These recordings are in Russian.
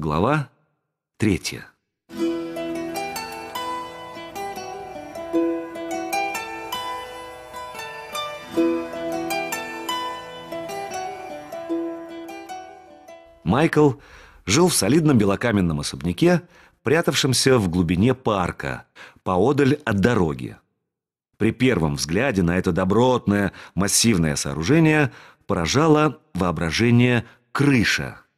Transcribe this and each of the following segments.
Глава третья. Майкл жил в солидном белокаменном особняке, прятавшемся в глубине парка, поодаль от дороги. При первом взгляде на это добротное массивное сооружение поражало воображение крыша –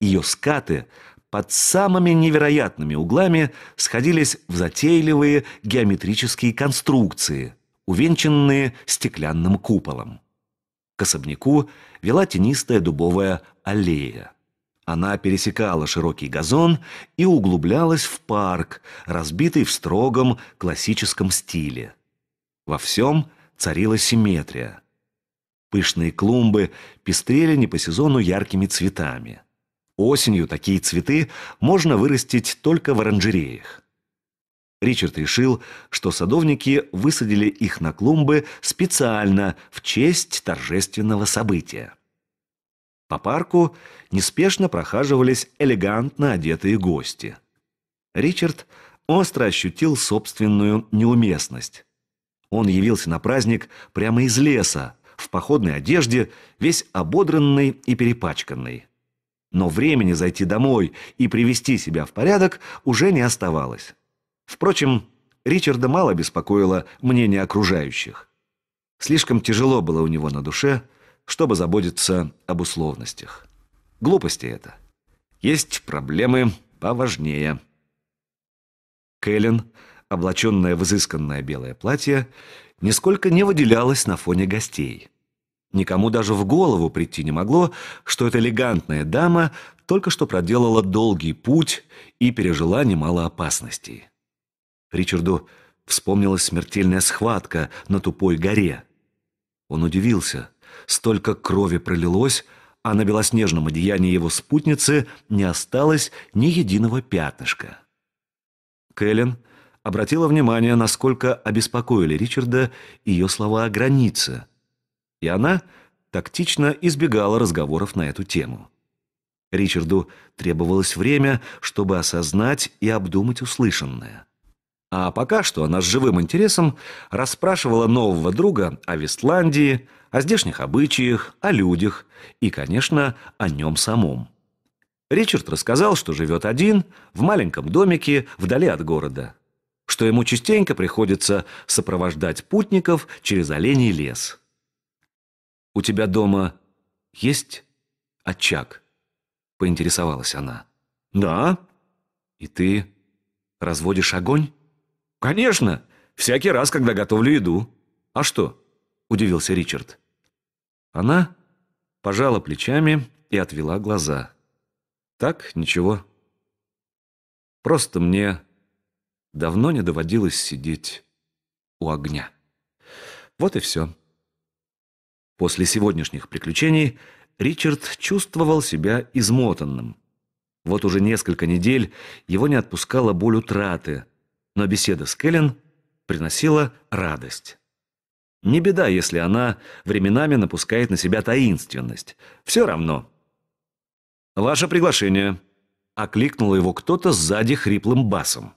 ее скаты под самыми невероятными углами сходились в затейливые геометрические конструкции, увенчанные стеклянным куполом. К особняку вела тенистая дубовая аллея. Она пересекала широкий газон и углублялась в парк, разбитый в строгом классическом стиле. Во всем царила симметрия. Пышные клумбы пестрели не по сезону яркими цветами. Осенью такие цветы можно вырастить только в оранжереях. Ричард решил, что садовники высадили их на клумбы специально в честь торжественного события. По парку неспешно прохаживались элегантно одетые гости. Ричард остро ощутил собственную неуместность. Он явился на праздник прямо из леса, в походной одежде, весь ободранный и перепачканный но времени зайти домой и привести себя в порядок уже не оставалось. Впрочем, Ричарда мало беспокоило мнение окружающих. Слишком тяжело было у него на душе, чтобы заботиться об условностях. Глупости это. Есть проблемы поважнее. Кэлен, облаченная в изысканное белое платье, нисколько не выделялась на фоне гостей. Никому даже в голову прийти не могло, что эта элегантная дама только что проделала долгий путь и пережила немало опасностей. Ричарду вспомнилась смертельная схватка на тупой горе. Он удивился. Столько крови пролилось, а на белоснежном одеянии его спутницы не осталось ни единого пятнышка. Кэлен обратила внимание, насколько обеспокоили Ричарда ее слова о границе – и она тактично избегала разговоров на эту тему. Ричарду требовалось время, чтобы осознать и обдумать услышанное. А пока что она с живым интересом расспрашивала нового друга о Вестландии, о здешних обычаях, о людях и, конечно, о нем самом. Ричард рассказал, что живет один, в маленьком домике, вдали от города, что ему частенько приходится сопровождать путников через оленей лес – «У тебя дома есть очаг?» — поинтересовалась она. «Да». «И ты разводишь огонь?» «Конечно! Всякий раз, когда готовлю еду. А что?» — удивился Ричард. Она пожала плечами и отвела глаза. «Так, ничего. Просто мне давно не доводилось сидеть у огня. Вот и все». После сегодняшних приключений Ричард чувствовал себя измотанным. Вот уже несколько недель его не отпускала боль утраты, но беседа с Кэлен приносила радость. Не беда, если она временами напускает на себя таинственность. Все равно. «Ваше приглашение», — окликнул его кто-то сзади хриплым басом.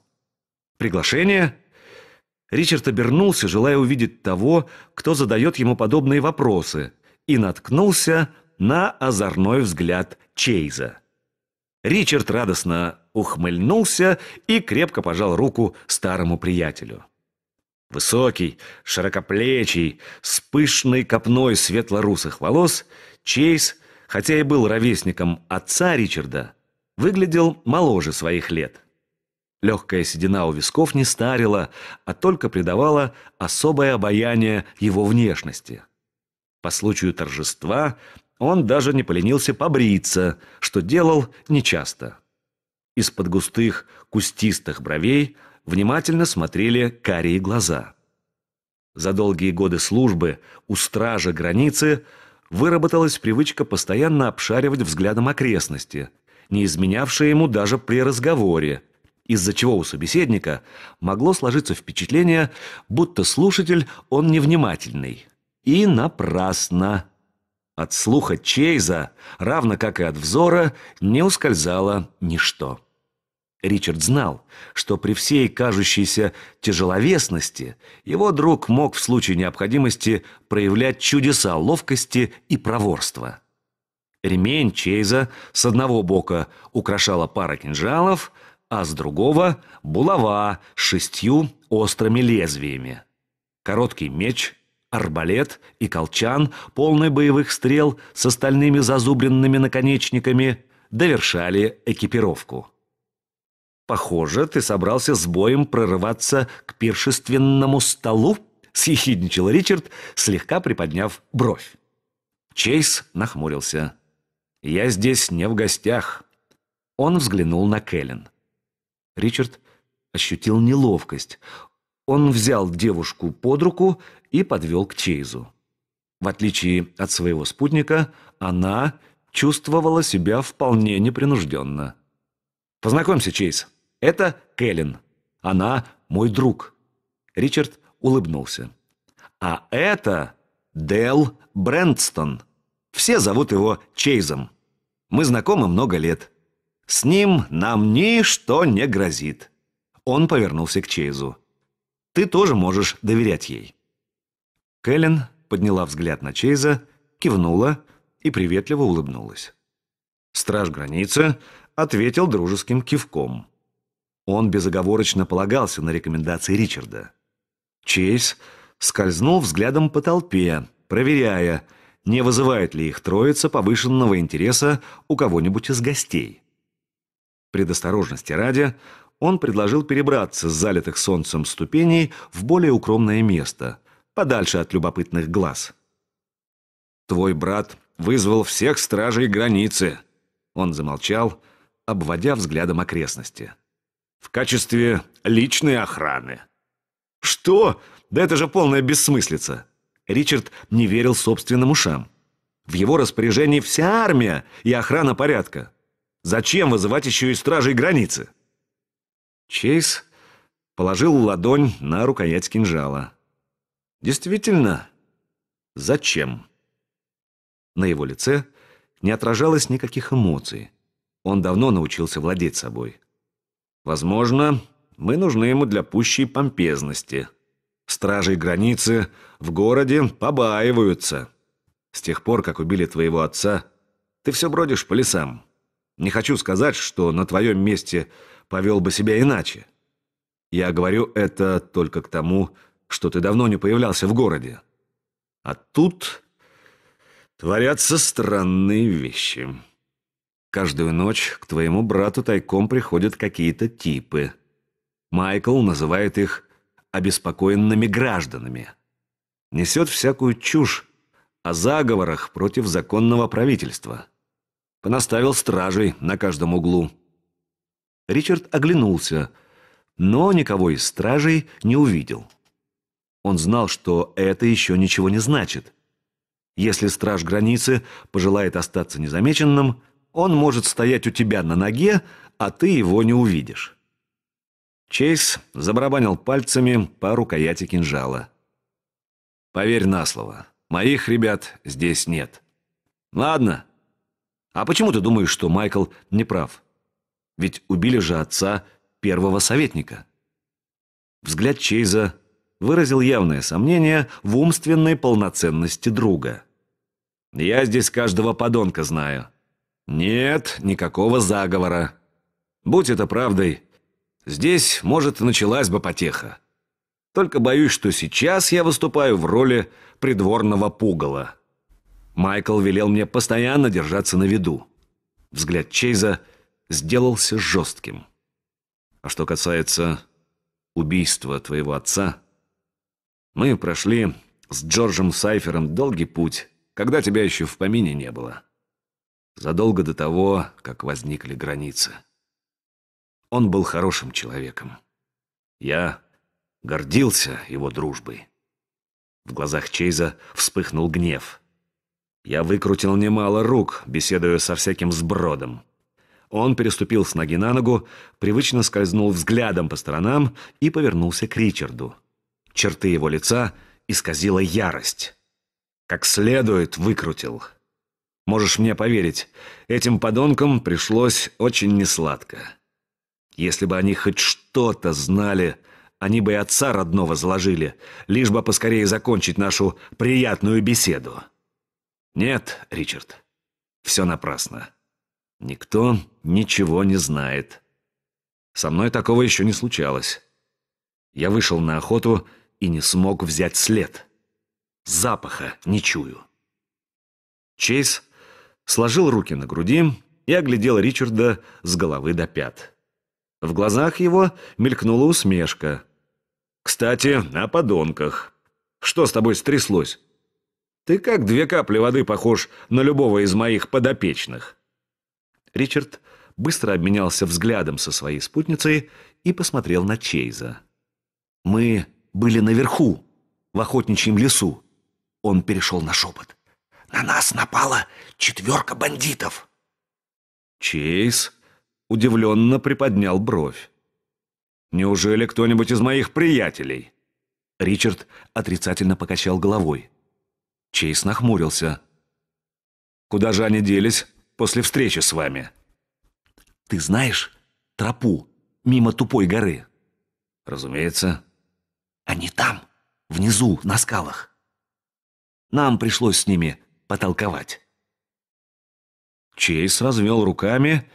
«Приглашение?» Ричард обернулся, желая увидеть того, кто задает ему подобные вопросы, и наткнулся на озорной взгляд Чейза. Ричард радостно ухмыльнулся и крепко пожал руку старому приятелю. Высокий, широкоплечий, с пышной копной светлорусых волос, Чейз, хотя и был ровесником отца Ричарда, выглядел моложе своих лет. Легкая седина у висков не старила, а только придавала особое обаяние его внешности. По случаю торжества он даже не поленился побриться, что делал нечасто. Из-под густых, кустистых бровей внимательно смотрели карие глаза. За долгие годы службы у стража границы выработалась привычка постоянно обшаривать взглядом окрестности, не изменявшая ему даже при разговоре – из-за чего у собеседника могло сложиться впечатление, будто слушатель он невнимательный. И напрасно. От слуха Чейза, равно как и от взора, не ускользало ничто. Ричард знал, что при всей кажущейся тяжеловесности его друг мог в случае необходимости проявлять чудеса ловкости и проворства. Ремень Чейза с одного бока украшала пара кинжалов, а с другого – булава с шестью острыми лезвиями. Короткий меч, арбалет и колчан, полный боевых стрел с остальными зазубренными наконечниками, довершали экипировку. «Похоже, ты собрался с боем прорываться к пиршественному столу?» — съехидничал Ричард, слегка приподняв бровь. Чейз нахмурился. «Я здесь не в гостях». Он взглянул на Кэлен. Ричард ощутил неловкость. Он взял девушку под руку и подвел к Чейзу. В отличие от своего спутника, она чувствовала себя вполне непринужденно. «Познакомься, Чейз. Это Кэлен. Она мой друг». Ричард улыбнулся. «А это Дел Брентстон. Все зовут его Чейзом. Мы знакомы много лет». С ним нам ничто не грозит. Он повернулся к Чейзу. Ты тоже можешь доверять ей. Кэлен подняла взгляд на Чейза, кивнула и приветливо улыбнулась. Страж границы ответил дружеским кивком. Он безоговорочно полагался на рекомендации Ричарда. Чейз скользнул взглядом по толпе, проверяя, не вызывает ли их троица повышенного интереса у кого-нибудь из гостей. Предосторожности ради, он предложил перебраться с залитых солнцем ступеней в более укромное место, подальше от любопытных глаз. «Твой брат вызвал всех стражей границы», — он замолчал, обводя взглядом окрестности. «В качестве личной охраны». «Что? Да это же полная бессмыслица!» Ричард не верил собственным ушам. «В его распоряжении вся армия и охрана порядка». Зачем вызывать еще и стражей границы? Чейз положил ладонь на рукоять кинжала. Действительно, зачем? На его лице не отражалось никаких эмоций. Он давно научился владеть собой. Возможно, мы нужны ему для пущей помпезности. Стражи границы в городе побаиваются. С тех пор, как убили твоего отца, ты все бродишь по лесам. Не хочу сказать, что на твоем месте повел бы себя иначе. Я говорю это только к тому, что ты давно не появлялся в городе. А тут творятся странные вещи. Каждую ночь к твоему брату тайком приходят какие-то типы. Майкл называет их обеспокоенными гражданами. Несет всякую чушь о заговорах против законного правительства – Понаставил стражей на каждом углу. Ричард оглянулся, но никого из стражей не увидел. Он знал, что это еще ничего не значит. Если страж границы пожелает остаться незамеченным, он может стоять у тебя на ноге, а ты его не увидишь. Чейз забарабанил пальцами по рукояти кинжала. «Поверь на слово, моих ребят здесь нет». «Ладно, а почему ты думаешь, что Майкл не прав? Ведь убили же отца первого советника. Взгляд Чейза выразил явное сомнение в умственной полноценности друга. «Я здесь каждого подонка знаю». «Нет никакого заговора. Будь это правдой, здесь, может, началась бы потеха. Только боюсь, что сейчас я выступаю в роли придворного пугала». Майкл велел мне постоянно держаться на виду. Взгляд Чейза сделался жестким. А что касается убийства твоего отца, мы прошли с Джорджем Сайфером долгий путь, когда тебя еще в помине не было. Задолго до того, как возникли границы. Он был хорошим человеком. Я гордился его дружбой. В глазах Чейза вспыхнул гнев — я выкрутил немало рук, беседуя со всяким сбродом. Он переступил с ноги на ногу, привычно скользнул взглядом по сторонам и повернулся к Ричарду. Черты его лица исказила ярость. Как следует выкрутил. Можешь мне поверить, этим подонкам пришлось очень несладко. Если бы они хоть что-то знали, они бы и отца родного заложили, лишь бы поскорее закончить нашу приятную беседу. Нет, Ричард, все напрасно. Никто ничего не знает. Со мной такого еще не случалось. Я вышел на охоту и не смог взять след. Запаха не чую. Чейз сложил руки на груди и оглядел Ричарда с головы до пят. В глазах его мелькнула усмешка. «Кстати, о подонках. Что с тобой стряслось? Ты как две капли воды похож на любого из моих подопечных. Ричард быстро обменялся взглядом со своей спутницей и посмотрел на Чейза. «Мы были наверху, в охотничьем лесу». Он перешел на шепот. «На нас напала четверка бандитов». Чейз удивленно приподнял бровь. «Неужели кто-нибудь из моих приятелей?» Ричард отрицательно покачал головой. Чейз нахмурился. «Куда же они делись после встречи с вами?» «Ты знаешь тропу мимо тупой горы?» «Разумеется». «Они там, внизу, на скалах. Нам пришлось с ними потолковать». Чейз развел руками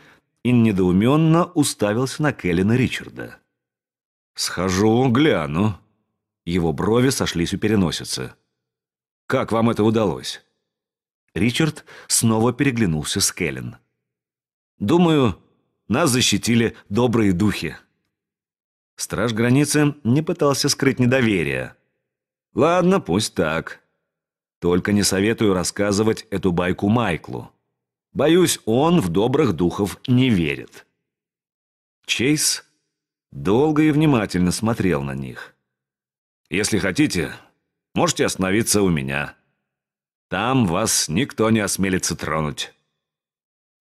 и недоуменно уставился на Келлина Ричарда. «Схожу, гляну». Его брови сошлись у переносицы. Как вам это удалось?» Ричард снова переглянулся с Келлен. «Думаю, нас защитили добрые духи». Страж границы не пытался скрыть недоверие. «Ладно, пусть так. Только не советую рассказывать эту байку Майклу. Боюсь, он в добрых духов не верит». Чейз долго и внимательно смотрел на них. «Если хотите, Можете остановиться у меня. Там вас никто не осмелится тронуть».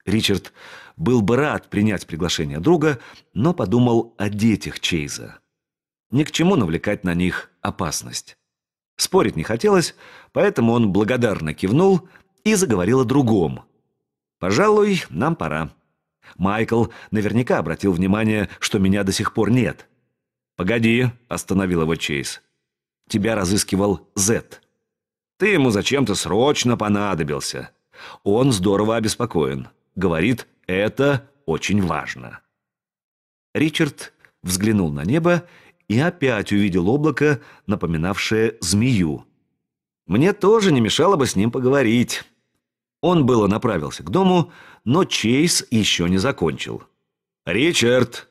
Ричард был бы рад принять приглашение друга, но подумал о детях Чейза. Ни к чему навлекать на них опасность. Спорить не хотелось, поэтому он благодарно кивнул и заговорил о другом. «Пожалуй, нам пора. Майкл наверняка обратил внимание, что меня до сих пор нет». «Погоди», — остановил его Чейз. Тебя разыскивал Зет. Ты ему зачем-то срочно понадобился. Он здорово обеспокоен. Говорит, это очень важно. Ричард взглянул на небо и опять увидел облако, напоминавшее змею. Мне тоже не мешало бы с ним поговорить. Он было направился к дому, но Чейз еще не закончил. «Ричард!»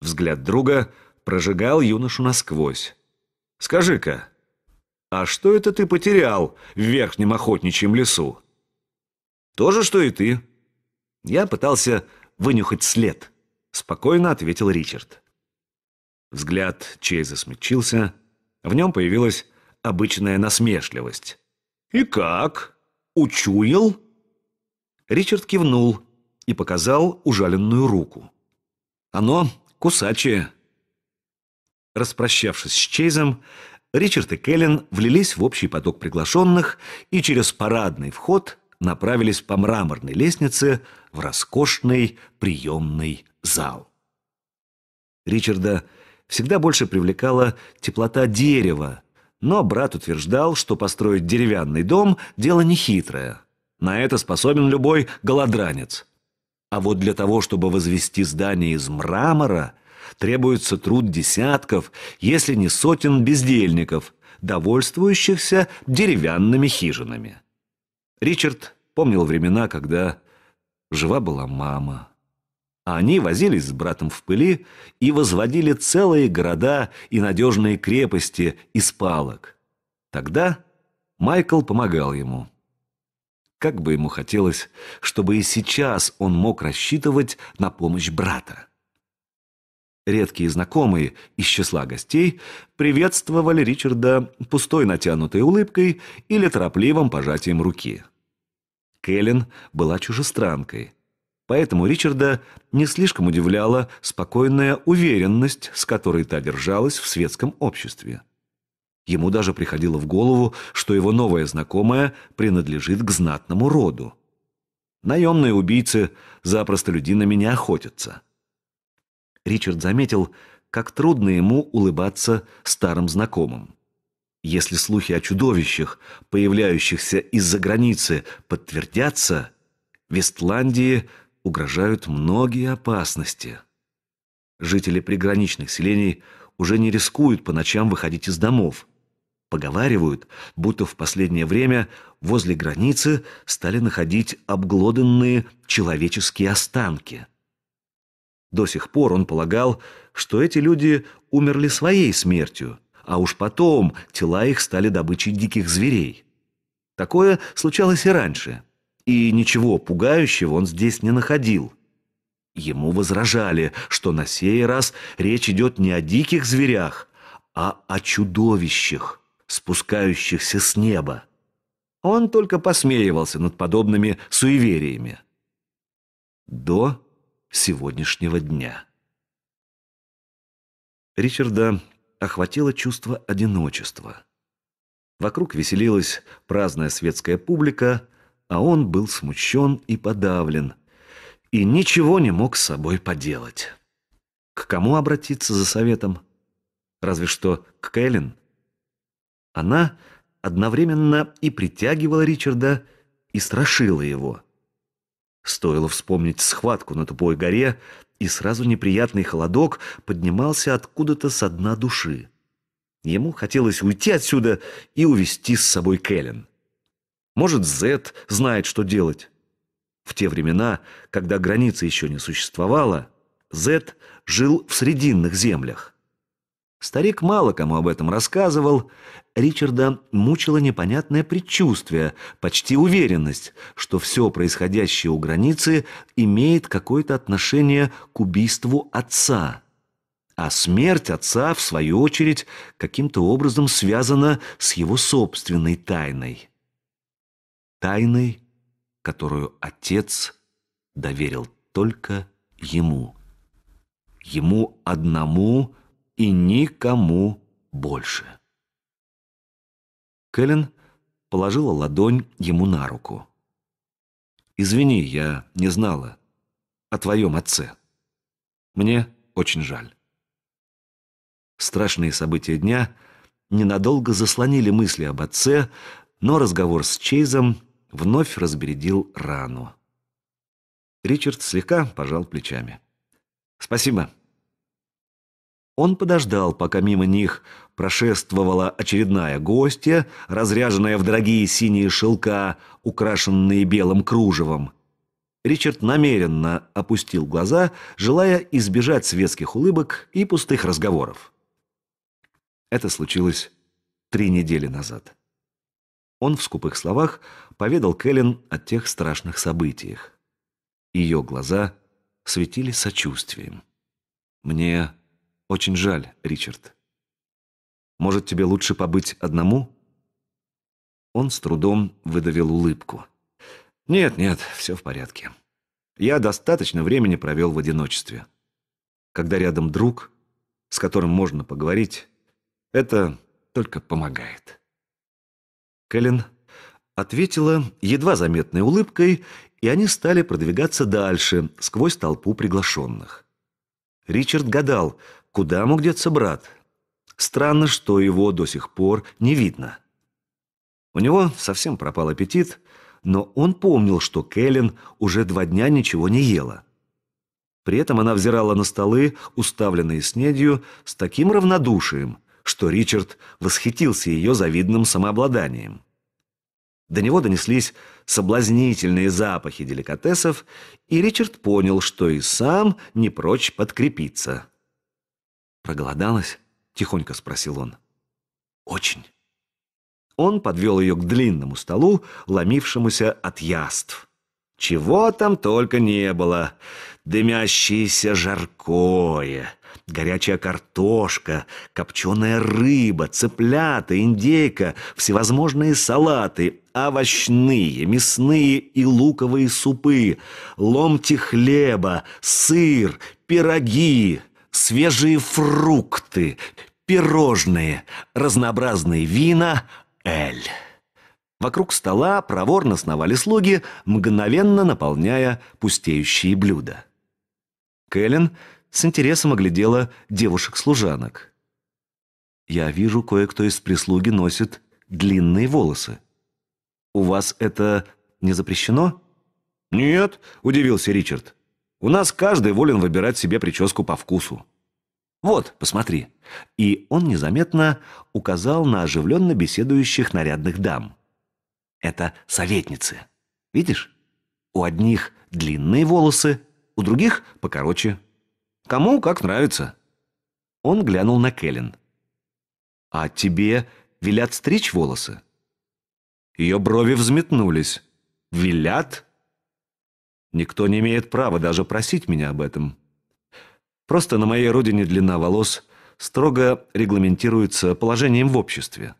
Взгляд друга прожигал юношу насквозь. Скажи-ка, а что это ты потерял в верхнем охотничьем лесу? То же, что и ты. Я пытался вынюхать след, спокойно ответил Ричард. Взгляд Чейза смягчился, в нем появилась обычная насмешливость. «И как? Учуял?» Ричард кивнул и показал ужаленную руку. «Оно кусачее», Распрощавшись с Чейзом, Ричард и Келлен влились в общий поток приглашенных и через парадный вход направились по мраморной лестнице в роскошный приемный зал. Ричарда всегда больше привлекала теплота дерева, но брат утверждал, что построить деревянный дом – дело нехитрое. На это способен любой голодранец. А вот для того, чтобы возвести здание из мрамора – требуется труд десятков, если не сотен бездельников, довольствующихся деревянными хижинами. Ричард помнил времена, когда жива была мама. А они возились с братом в пыли и возводили целые города и надежные крепости из палок. Тогда Майкл помогал ему. Как бы ему хотелось, чтобы и сейчас он мог рассчитывать на помощь брата. Редкие знакомые из числа гостей приветствовали Ричарда пустой натянутой улыбкой или торопливым пожатием руки. Кэлен была чужестранкой, поэтому Ричарда не слишком удивляла спокойная уверенность, с которой та держалась в светском обществе. Ему даже приходило в голову, что его новая знакомая принадлежит к знатному роду. Наемные убийцы за простолюдинами не охотятся – Ричард заметил, как трудно ему улыбаться старым знакомым. Если слухи о чудовищах, появляющихся из-за границы, подтвердятся, Вестландии угрожают многие опасности. Жители приграничных селений уже не рискуют по ночам выходить из домов. Поговаривают, будто в последнее время возле границы стали находить обглоданные человеческие останки – до сих пор он полагал, что эти люди умерли своей смертью, а уж потом тела их стали добычей диких зверей. Такое случалось и раньше, и ничего пугающего он здесь не находил. Ему возражали, что на сей раз речь идет не о диких зверях, а о чудовищах, спускающихся с неба. Он только посмеивался над подобными суевериями. До сегодняшнего дня. Ричарда охватило чувство одиночества. Вокруг веселилась праздная светская публика, а он был смущен и подавлен, и ничего не мог с собой поделать. К кому обратиться за советом? Разве что к Кэлен. Она одновременно и притягивала Ричарда, и страшила его. Стоило вспомнить схватку на тупой горе, и сразу неприятный холодок поднимался откуда-то со дна души. Ему хотелось уйти отсюда и увести с собой Кэлен. Может, Зет знает, что делать. В те времена, когда границы еще не существовало, Зет жил в Срединных землях. Старик мало кому об этом рассказывал. Ричарда мучило непонятное предчувствие, почти уверенность, что все происходящее у границы имеет какое-то отношение к убийству отца. А смерть отца, в свою очередь, каким-то образом связана с его собственной тайной. Тайной, которую отец доверил только ему. Ему одному – и никому больше. Кэлен положила ладонь ему на руку. «Извини, я не знала о твоем отце. Мне очень жаль». Страшные события дня ненадолго заслонили мысли об отце, но разговор с Чейзом вновь разбередил рану. Ричард слегка пожал плечами. «Спасибо. Он подождал, пока мимо них прошествовала очередная гостья, разряженная в дорогие синие шелка, украшенные белым кружевом. Ричард намеренно опустил глаза, желая избежать светских улыбок и пустых разговоров. Это случилось три недели назад. Он в скупых словах поведал Кэлен о тех страшных событиях. Ее глаза светили сочувствием. «Мне очень жаль, Ричард. Может, тебе лучше побыть одному? Он с трудом выдавил улыбку. Нет, нет, все в порядке. Я достаточно времени провел в одиночестве. Когда рядом друг, с которым можно поговорить, это только помогает. Кэлен ответила едва заметной улыбкой, и они стали продвигаться дальше, сквозь толпу приглашенных. Ричард гадал, Куда мог деться брат? Странно, что его до сих пор не видно. У него совсем пропал аппетит, но он помнил, что Кэлен уже два дня ничего не ела. При этом она взирала на столы, уставленные снедью, с таким равнодушием, что Ричард восхитился ее завидным самообладанием. До него донеслись соблазнительные запахи деликатесов, и Ричард понял, что и сам не прочь подкрепиться. «Проголодалась?» — тихонько спросил он. «Очень». Он подвел ее к длинному столу, ломившемуся от яств. Чего там только не было. Дымящееся жаркое, горячая картошка, копченая рыба, цыплята, индейка, всевозможные салаты, овощные, мясные и луковые супы, ломти хлеба, сыр, пироги свежие фрукты, пирожные, разнообразные вина, эль. Вокруг стола проворно сновали слуги, мгновенно наполняя пустеющие блюда. Кэлен с интересом оглядела девушек-служанок. «Я вижу, кое-кто из прислуги носит длинные волосы. У вас это не запрещено?» «Нет», — удивился Ричард. У нас каждый волен выбирать себе прическу по вкусу. Вот, посмотри. И он незаметно указал на оживленно беседующих нарядных дам. Это советницы. Видишь? У одних длинные волосы, у других покороче. Кому как нравится. Он глянул на Кэлен. А тебе велят стричь волосы? Ее брови взметнулись. Велят? Никто не имеет права даже просить меня об этом. Просто на моей родине длина волос строго регламентируется положением в обществе.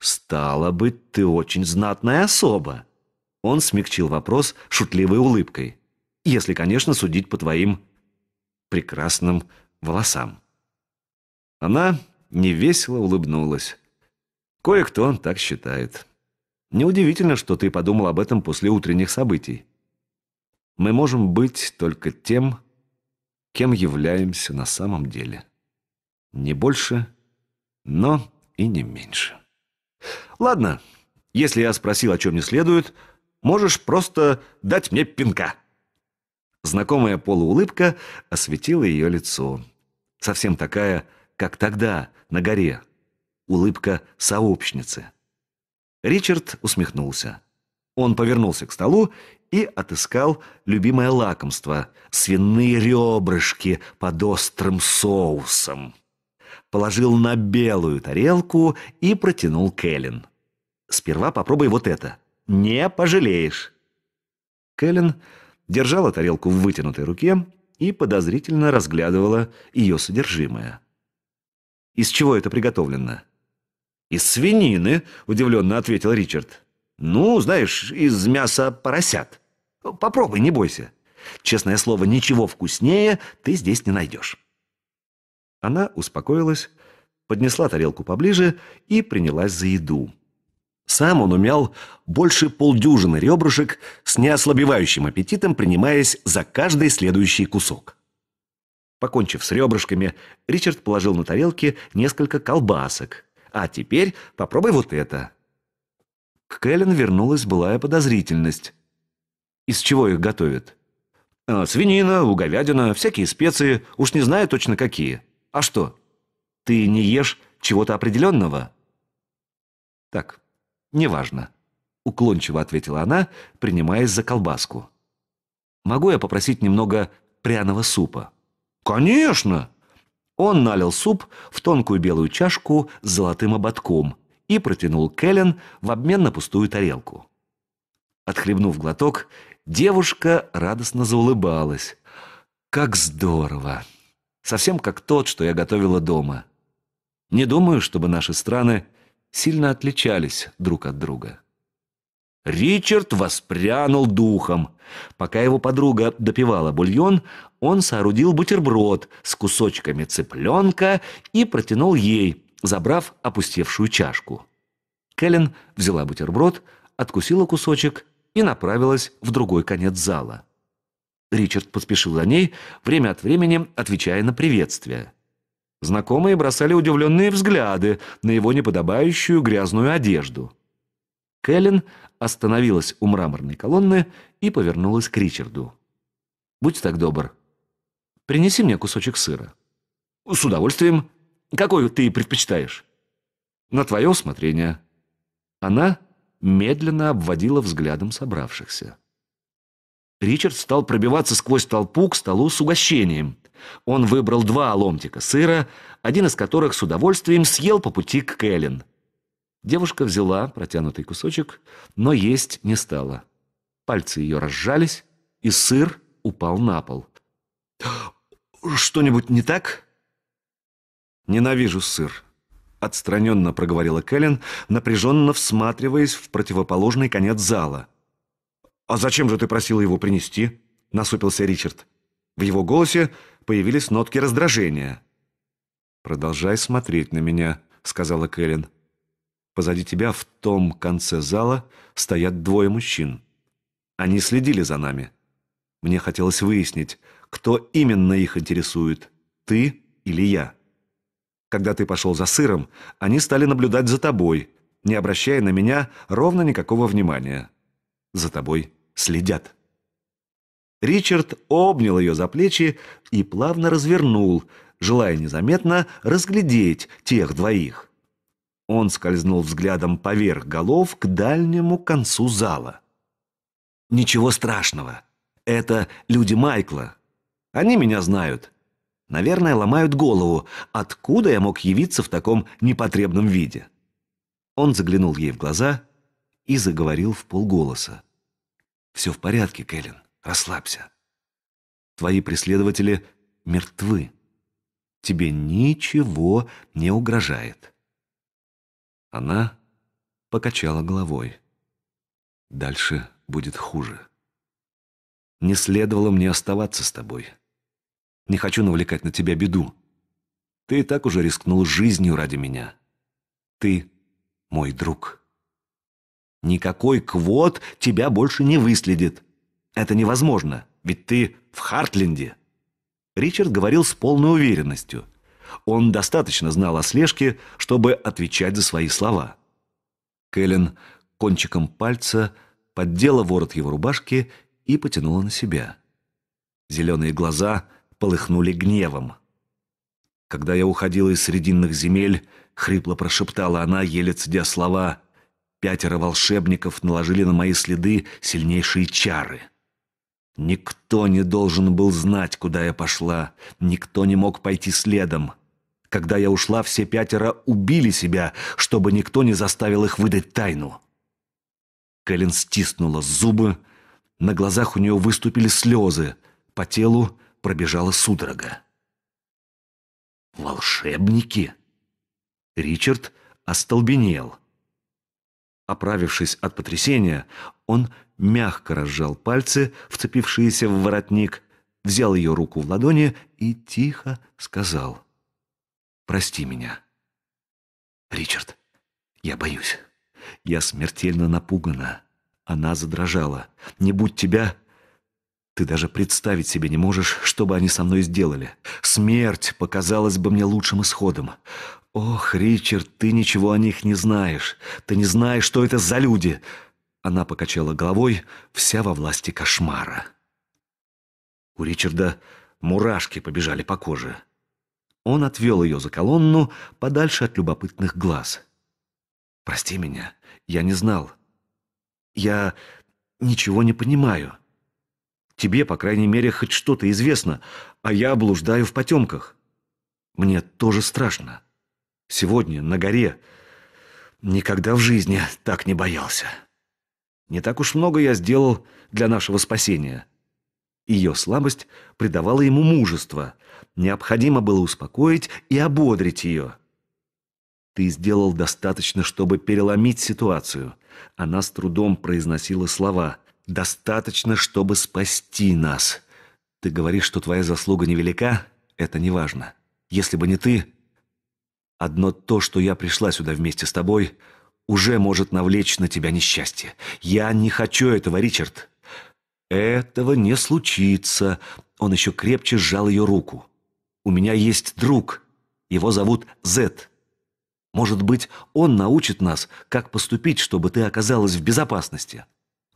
«Стало быть, ты очень знатная особа!» Он смягчил вопрос шутливой улыбкой. «Если, конечно, судить по твоим прекрасным волосам». Она невесело улыбнулась. «Кое-кто так считает. Неудивительно, что ты подумал об этом после утренних событий. Мы можем быть только тем, кем являемся на самом деле. Не больше, но и не меньше. Ладно, если я спросил, о чем не следует, можешь просто дать мне пинка. Знакомая полуулыбка осветила ее лицо. Совсем такая, как тогда, на горе. Улыбка сообщницы. Ричард усмехнулся. Он повернулся к столу и отыскал любимое лакомство – свиные ребрышки под острым соусом. Положил на белую тарелку и протянул Кэлен. «Сперва попробуй вот это. Не пожалеешь». Кэлен держала тарелку в вытянутой руке и подозрительно разглядывала ее содержимое. «Из чего это приготовлено?» «Из свинины», — удивленно ответил Ричард. Ну, знаешь, из мяса поросят. Попробуй, не бойся. Честное слово, ничего вкуснее ты здесь не найдешь. Она успокоилась, поднесла тарелку поближе и принялась за еду. Сам он умял больше полдюжины ребрышек с неослабевающим аппетитом, принимаясь за каждый следующий кусок. Покончив с ребрышками, Ричард положил на тарелке несколько колбасок. А теперь попробуй вот это. К Кэлен вернулась былая подозрительность. Из чего их готовят? «Э, свинина, говядина, всякие специи, уж не знаю точно какие. А что? Ты не ешь чего-то определенного? Так, неважно. Уклончиво ответила она, принимаясь за колбаску. Могу я попросить немного пряного супа? Конечно! Он налил суп в тонкую белую чашку с золотым ободком – и протянул Кэлен в обмен на пустую тарелку. Отхлебнув глоток, девушка радостно заулыбалась. «Как здорово! Совсем как тот, что я готовила дома. Не думаю, чтобы наши страны сильно отличались друг от друга». Ричард воспрянул духом. Пока его подруга допивала бульон, он соорудил бутерброд с кусочками цыпленка и протянул ей – забрав опустевшую чашку. Кэлен взяла бутерброд, откусила кусочек и направилась в другой конец зала. Ричард поспешил за ней, время от времени отвечая на приветствие. Знакомые бросали удивленные взгляды на его неподобающую грязную одежду. Кэлен остановилась у мраморной колонны и повернулась к Ричарду. «Будь так добр. Принеси мне кусочек сыра». «С удовольствием», какой ты предпочитаешь?» «На твое усмотрение». Она медленно обводила взглядом собравшихся. Ричард стал пробиваться сквозь толпу к столу с угощением. Он выбрал два ломтика сыра, один из которых с удовольствием съел по пути к Кэлен. Девушка взяла протянутый кусочек, но есть не стала. Пальцы ее разжались, и сыр упал на пол. «Что-нибудь не так?» «Ненавижу сыр», — отстраненно проговорила Кэлен, напряженно всматриваясь в противоположный конец зала. «А зачем же ты просила его принести?» — насупился Ричард. В его голосе появились нотки раздражения. «Продолжай смотреть на меня», — сказала Кэлен. Позади тебя в том конце зала стоят двое мужчин. Они следили за нами. Мне хотелось выяснить, кто именно их интересует, ты или я. Когда ты пошел за сыром, они стали наблюдать за тобой, не обращая на меня ровно никакого внимания. За тобой следят. Ричард обнял ее за плечи и плавно развернул, желая незаметно разглядеть тех двоих. Он скользнул взглядом поверх голов к дальнему концу зала. «Ничего страшного. Это люди Майкла. Они меня знают. Наверное, ломают голову, откуда я мог явиться в таком непотребном виде. Он заглянул ей в глаза и заговорил в полголоса. «Все в порядке, Кэлен, расслабься. Твои преследователи мертвы. Тебе ничего не угрожает». Она покачала головой. «Дальше будет хуже. Не следовало мне оставаться с тобой». Не хочу навлекать на тебя беду. Ты и так уже рискнул жизнью ради меня. Ты мой друг. Никакой квот тебя больше не выследит. Это невозможно, ведь ты в Хартленде. Ричард говорил с полной уверенностью. Он достаточно знал о слежке, чтобы отвечать за свои слова. Кэлен кончиком пальца поддела ворот его рубашки и потянула на себя. Зеленые глаза полыхнули гневом. Когда я уходила из срединных земель, хрипло прошептала она, еле цедя слова. Пятеро волшебников наложили на мои следы сильнейшие чары. Никто не должен был знать, куда я пошла. Никто не мог пойти следом. Когда я ушла, все пятеро убили себя, чтобы никто не заставил их выдать тайну. Кэлен стиснула зубы. На глазах у нее выступили слезы. По телу пробежала судорога. «Волшебники!» Ричард остолбенел. Оправившись от потрясения, он мягко разжал пальцы, вцепившиеся в воротник, взял ее руку в ладони и тихо сказал «Прости меня». «Ричард, я боюсь. Я смертельно напугана». Она задрожала. «Не будь тебя, ты даже представить себе не можешь, что бы они со мной сделали. Смерть показалась бы мне лучшим исходом. Ох, Ричард, ты ничего о них не знаешь. Ты не знаешь, что это за люди. Она покачала головой, вся во власти кошмара. У Ричарда мурашки побежали по коже. Он отвел ее за колонну, подальше от любопытных глаз. «Прости меня, я не знал. Я ничего не понимаю». Тебе, по крайней мере, хоть что-то известно, а я блуждаю в потемках. Мне тоже страшно. Сегодня на горе никогда в жизни так не боялся. Не так уж много я сделал для нашего спасения. Ее слабость придавала ему мужество. Необходимо было успокоить и ободрить ее. Ты сделал достаточно, чтобы переломить ситуацию. Она с трудом произносила слова – Достаточно, чтобы спасти нас. Ты говоришь, что твоя заслуга невелика? Это неважно. Если бы не ты... Одно то, что я пришла сюда вместе с тобой, уже может навлечь на тебя несчастье. Я не хочу этого, Ричард. Этого не случится. Он еще крепче сжал ее руку. У меня есть друг. Его зовут Зет. Может быть, он научит нас, как поступить, чтобы ты оказалась в безопасности.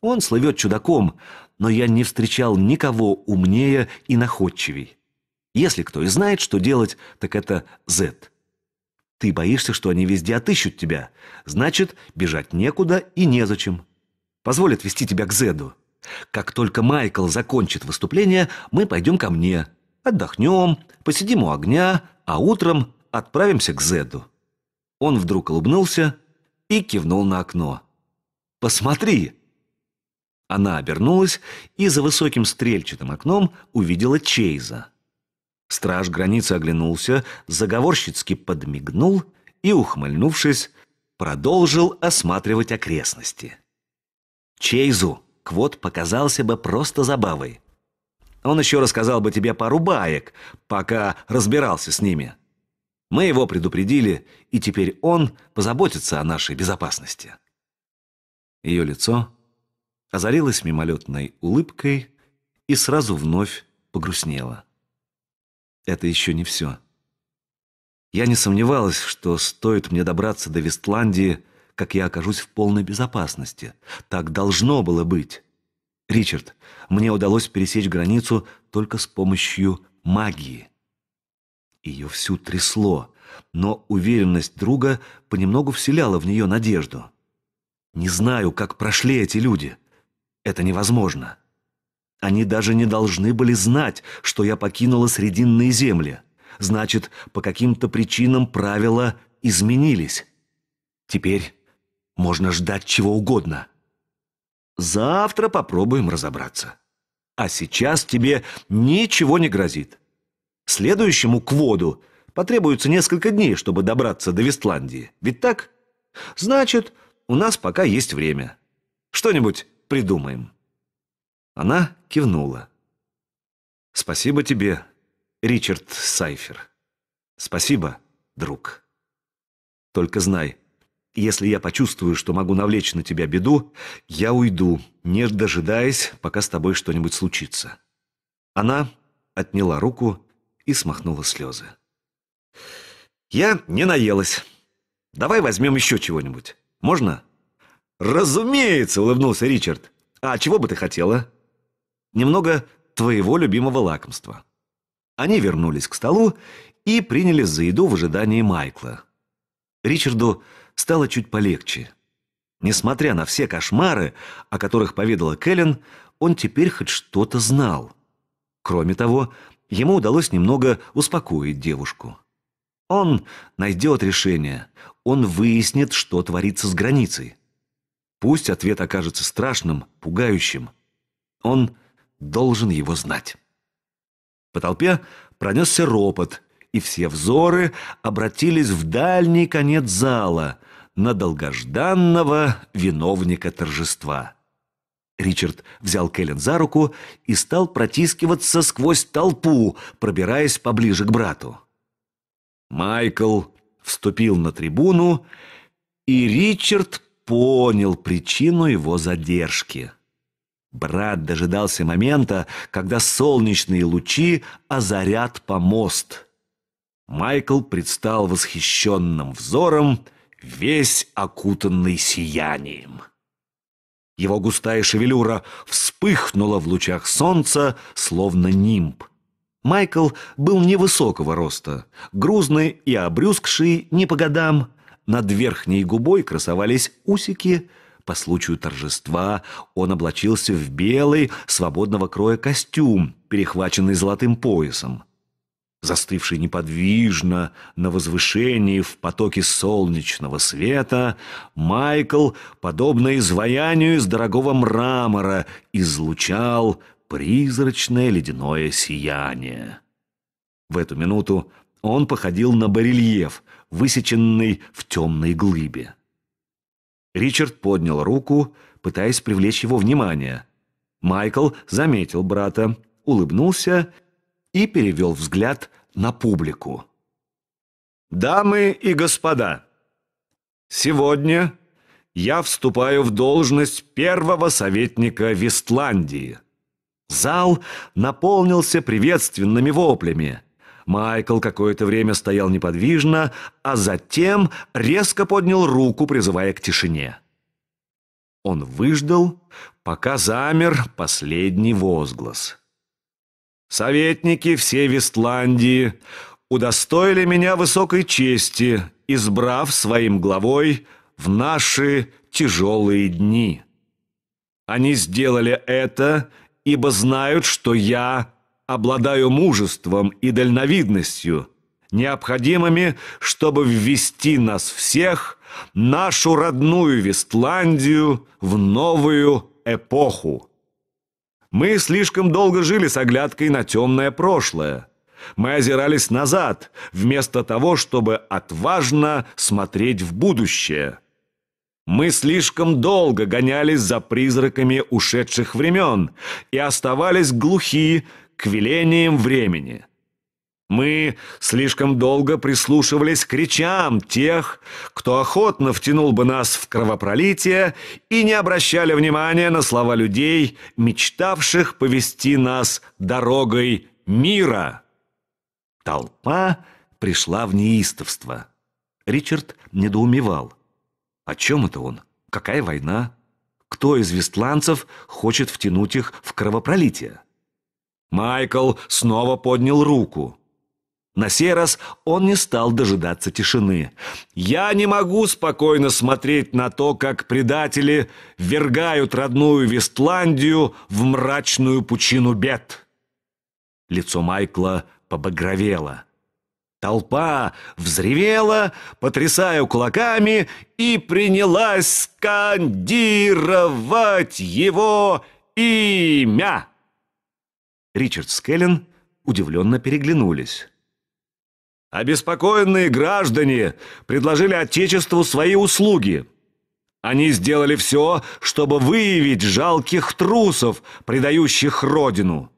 Он слывет чудаком, но я не встречал никого умнее и находчивей. Если кто и знает, что делать, так это Z. Ты боишься, что они везде отыщут тебя. Значит, бежать некуда и незачем. Позволят вести тебя к Зеду. Как только Майкл закончит выступление, мы пойдем ко мне. Отдохнем, посидим у огня, а утром отправимся к Зеду. Он вдруг улыбнулся и кивнул на окно. «Посмотри!» Она обернулась и за высоким стрельчатым окном увидела Чейза. Страж границы оглянулся, заговорщицки подмигнул и, ухмыльнувшись, продолжил осматривать окрестности. Чейзу Квот показался бы просто забавой. Он еще рассказал бы тебе пару баек, пока разбирался с ними. Мы его предупредили, и теперь он позаботится о нашей безопасности. Ее лицо озарилась мимолетной улыбкой и сразу вновь погрустнела. Это еще не все. Я не сомневалась, что стоит мне добраться до Вестландии, как я окажусь в полной безопасности. Так должно было быть. Ричард, мне удалось пересечь границу только с помощью магии. Ее всю трясло, но уверенность друга понемногу вселяла в нее надежду. Не знаю, как прошли эти люди. Это невозможно. Они даже не должны были знать, что я покинула Срединные земли. Значит, по каким-то причинам правила изменились. Теперь можно ждать чего угодно. Завтра попробуем разобраться. А сейчас тебе ничего не грозит. Следующему кводу потребуется несколько дней, чтобы добраться до Вестландии. Ведь так? Значит, у нас пока есть время. Что-нибудь придумаем». Она кивнула. «Спасибо тебе, Ричард Сайфер. Спасибо, друг. Только знай, если я почувствую, что могу навлечь на тебя беду, я уйду, не дожидаясь, пока с тобой что-нибудь случится». Она отняла руку и смахнула слезы. «Я не наелась. Давай возьмем еще чего-нибудь. Можно?» «Разумеется!» — улыбнулся Ричард. «А чего бы ты хотела?» «Немного твоего любимого лакомства». Они вернулись к столу и принялись за еду в ожидании Майкла. Ричарду стало чуть полегче. Несмотря на все кошмары, о которых поведала Кэлен, он теперь хоть что-то знал. Кроме того, ему удалось немного успокоить девушку. Он найдет решение, он выяснит, что творится с границей. Пусть ответ окажется страшным, пугающим. Он должен его знать. По толпе пронесся ропот, и все взоры обратились в дальний конец зала, на долгожданного виновника торжества. Ричард взял Кэлен за руку и стал протискиваться сквозь толпу, пробираясь поближе к брату. Майкл вступил на трибуну, и Ричард понял причину его задержки. Брат дожидался момента, когда солнечные лучи озарят помост. Майкл предстал восхищенным взором, весь окутанный сиянием. Его густая шевелюра вспыхнула в лучах солнца, словно нимб. Майкл был невысокого роста, грузный и обрюзгший не по годам, над верхней губой красовались усики. По случаю торжества он облачился в белый, свободного кроя костюм, перехваченный золотым поясом. Застывший неподвижно на возвышении в потоке солнечного света, Майкл, подобно изваянию из дорогого мрамора, излучал призрачное ледяное сияние. В эту минуту он походил на барельеф, высеченный в темной глыбе. Ричард поднял руку, пытаясь привлечь его внимание. Майкл заметил брата, улыбнулся и перевел взгляд на публику. «Дамы и господа, сегодня я вступаю в должность первого советника Вестландии». Зал наполнился приветственными воплями – Майкл какое-то время стоял неподвижно, а затем резко поднял руку, призывая к тишине. Он выждал, пока замер последний возглас. «Советники всей Вестландии удостоили меня высокой чести, избрав своим главой в наши тяжелые дни. Они сделали это, ибо знают, что я обладаю мужеством и дальновидностью, необходимыми, чтобы ввести нас всех, нашу родную Вестландию, в новую эпоху. Мы слишком долго жили с оглядкой на темное прошлое. Мы озирались назад, вместо того, чтобы отважно смотреть в будущее. Мы слишком долго гонялись за призраками ушедших времен и оставались глухи к велениям времени. Мы слишком долго прислушивались к речам тех, кто охотно втянул бы нас в кровопролитие и не обращали внимания на слова людей, мечтавших повести нас дорогой мира. Толпа пришла в неистовство. Ричард недоумевал. О чем это он? Какая война? Кто из вестландцев хочет втянуть их в кровопролитие? Майкл снова поднял руку. На сей раз он не стал дожидаться тишины. «Я не могу спокойно смотреть на то, как предатели ввергают родную Вестландию в мрачную пучину бед!» Лицо Майкла побагровело. Толпа взревела, потрясая кулаками, и принялась скандировать его имя. Ричард с Келлен удивленно переглянулись. «Обеспокоенные граждане предложили Отечеству свои услуги. Они сделали все, чтобы выявить жалких трусов, предающих Родину.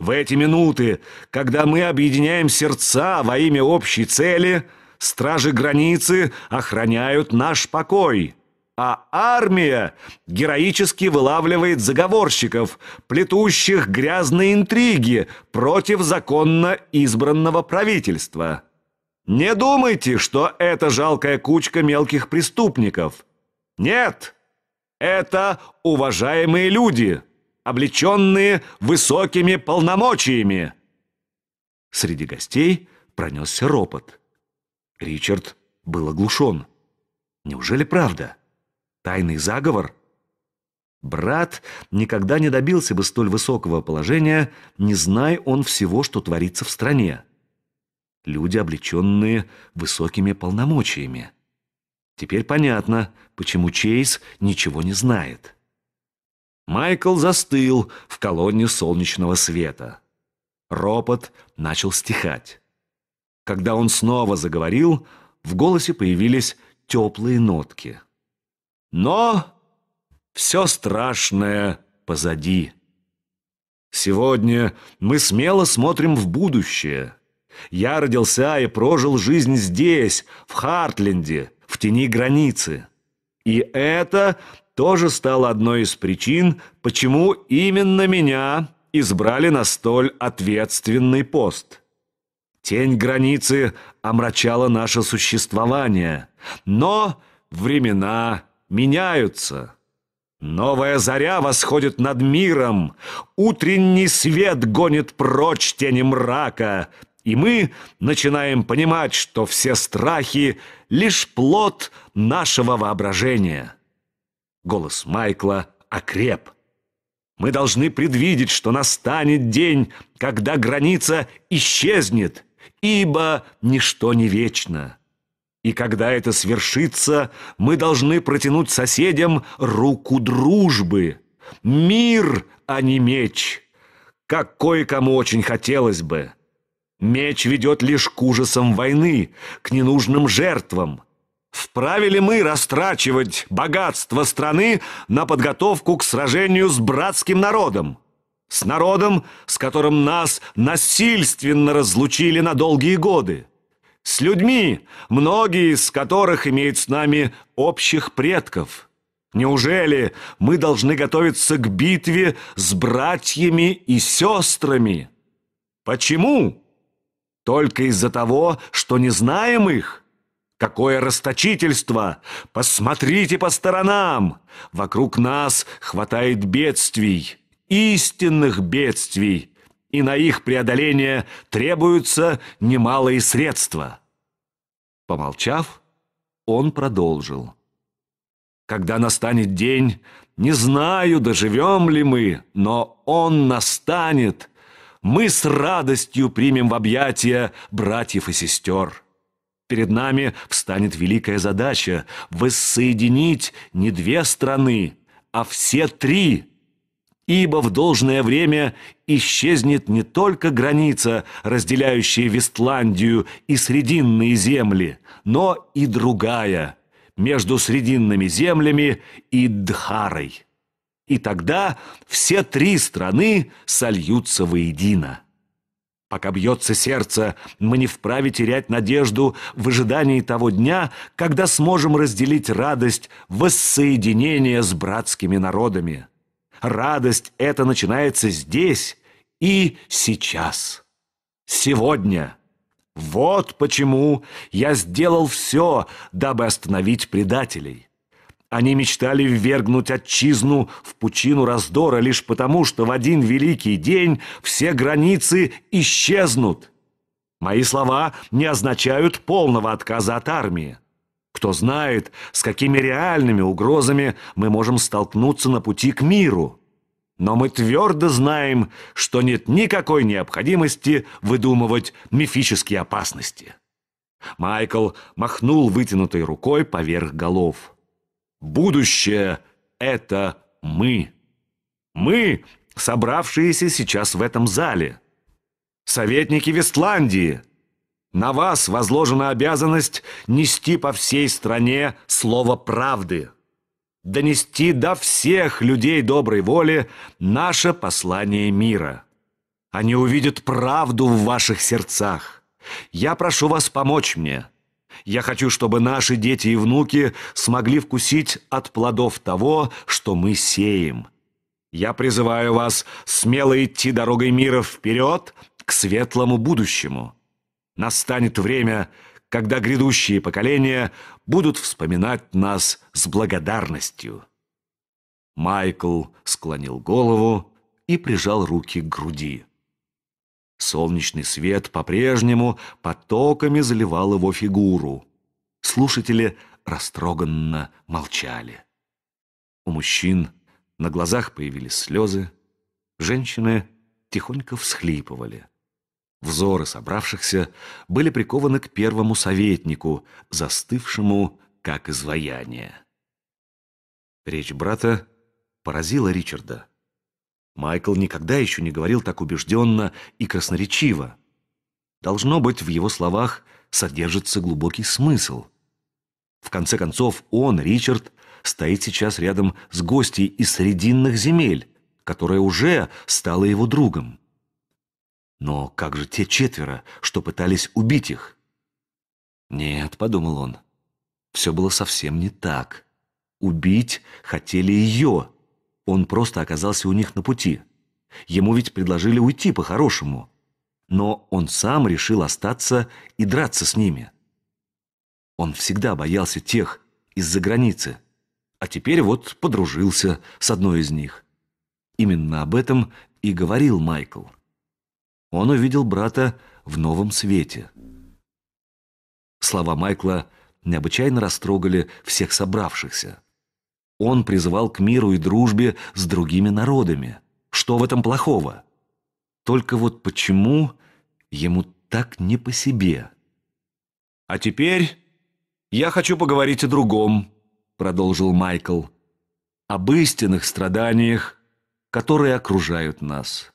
В эти минуты, когда мы объединяем сердца во имя общей цели, стражи границы охраняют наш покой» а армия героически вылавливает заговорщиков, плетущих грязные интриги против законно избранного правительства. Не думайте, что это жалкая кучка мелких преступников. Нет, это уважаемые люди, облеченные высокими полномочиями. Среди гостей пронесся ропот. Ричард был оглушен. Неужели правда? — Тайный заговор? Брат никогда не добился бы столь высокого положения, не зная он всего, что творится в стране. Люди, облеченные высокими полномочиями. Теперь понятно, почему Чейз ничего не знает. Майкл застыл в колонне солнечного света. Ропот начал стихать. Когда он снова заговорил, в голосе появились теплые нотки. Но все страшное позади. Сегодня мы смело смотрим в будущее. Я родился и прожил жизнь здесь, в Хартленде, в тени границы. И это тоже стало одной из причин, почему именно меня избрали на столь ответственный пост. Тень границы омрачала наше существование, но времена меняются. Новая заря восходит над миром, утренний свет гонит прочь тени мрака, и мы начинаем понимать, что все страхи — лишь плод нашего воображения. Голос Майкла окреп. Мы должны предвидеть, что настанет день, когда граница исчезнет, ибо ничто не вечно. И когда это свершится, мы должны протянуть соседям руку дружбы. Мир, а не меч. Как кое-кому очень хотелось бы. Меч ведет лишь к ужасам войны, к ненужным жертвам. Вправе ли мы растрачивать богатство страны на подготовку к сражению с братским народом? С народом, с которым нас насильственно разлучили на долгие годы? с людьми, многие из которых имеют с нами общих предков. Неужели мы должны готовиться к битве с братьями и сестрами? Почему? Только из-за того, что не знаем их? Какое расточительство! Посмотрите по сторонам! Вокруг нас хватает бедствий, истинных бедствий, и на их преодоление требуются немалые средства. Помолчав, он продолжил. Когда настанет день, не знаю, доживем ли мы, но он настанет. Мы с радостью примем в объятия братьев и сестер. Перед нами встанет великая задача воссоединить не две страны, а все три – Ибо в должное время исчезнет не только граница, разделяющая Вестландию и Срединные земли, но и другая, между Срединными землями и Дхарой. И тогда все три страны сольются воедино. Пока бьется сердце, мы не вправе терять надежду в ожидании того дня, когда сможем разделить радость воссоединения с братскими народами. Радость эта начинается здесь и сейчас. Сегодня. Вот почему я сделал все, дабы остановить предателей. Они мечтали ввергнуть отчизну в пучину раздора лишь потому, что в один великий день все границы исчезнут. Мои слова не означают полного отказа от армии кто знает, с какими реальными угрозами мы можем столкнуться на пути к миру. Но мы твердо знаем, что нет никакой необходимости выдумывать мифические опасности. Майкл махнул вытянутой рукой поверх голов. «Будущее — это мы. Мы, собравшиеся сейчас в этом зале. Советники Вестландии — на вас возложена обязанность нести по всей стране слово правды, донести до всех людей доброй воли наше послание мира. Они увидят правду в ваших сердцах. Я прошу вас помочь мне. Я хочу, чтобы наши дети и внуки смогли вкусить от плодов того, что мы сеем. Я призываю вас смело идти дорогой мира вперед к светлому будущему. Настанет время, когда грядущие поколения будут вспоминать нас с благодарностью. Майкл склонил голову и прижал руки к груди. Солнечный свет по-прежнему потоками заливал его фигуру. Слушатели растроганно молчали. У мужчин на глазах появились слезы, женщины тихонько всхлипывали. Взоры собравшихся были прикованы к первому советнику, застывшему как изваяние. Речь брата поразила Ричарда. Майкл никогда еще не говорил так убежденно и красноречиво. Должно быть, в его словах содержится глубокий смысл. В конце концов, он, Ричард, стоит сейчас рядом с гостьей из Срединных земель, которая уже стала его другом. Но как же те четверо, что пытались убить их? Нет, подумал он, все было совсем не так. Убить хотели ее. Он просто оказался у них на пути. Ему ведь предложили уйти по-хорошему. Но он сам решил остаться и драться с ними. Он всегда боялся тех из-за границы. А теперь вот подружился с одной из них. Именно об этом и говорил Майкл. Он увидел брата в новом свете. Слова Майкла необычайно растрогали всех собравшихся. Он призывал к миру и дружбе с другими народами. Что в этом плохого? Только вот почему ему так не по себе? «А теперь я хочу поговорить о другом», — продолжил Майкл. «Об истинных страданиях, которые окружают нас».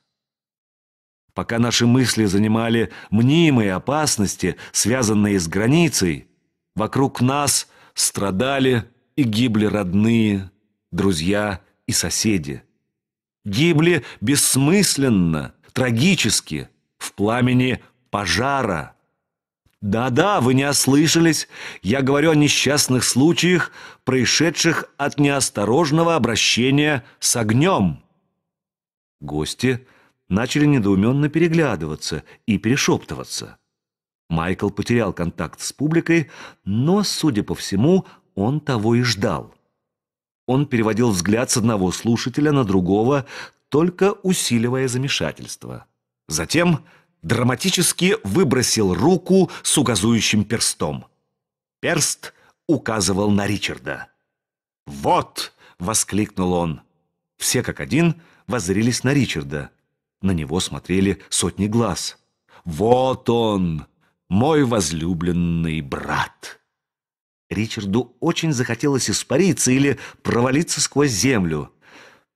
Пока наши мысли занимали мнимые опасности, связанные с границей, вокруг нас страдали и гибли родные, друзья и соседи. Гибли бессмысленно, трагически, в пламени пожара. Да-да, вы не ослышались. Я говорю о несчастных случаях, происшедших от неосторожного обращения с огнем. Гости – начали недоуменно переглядываться и перешептываться. Майкл потерял контакт с публикой, но, судя по всему, он того и ждал. Он переводил взгляд с одного слушателя на другого, только усиливая замешательство. Затем драматически выбросил руку с указующим перстом. Перст указывал на Ричарда. «Вот!» — воскликнул он. Все как один воззрелись на Ричарда, на него смотрели сотни глаз. «Вот он, мой возлюбленный брат!» Ричарду очень захотелось испариться или провалиться сквозь землю.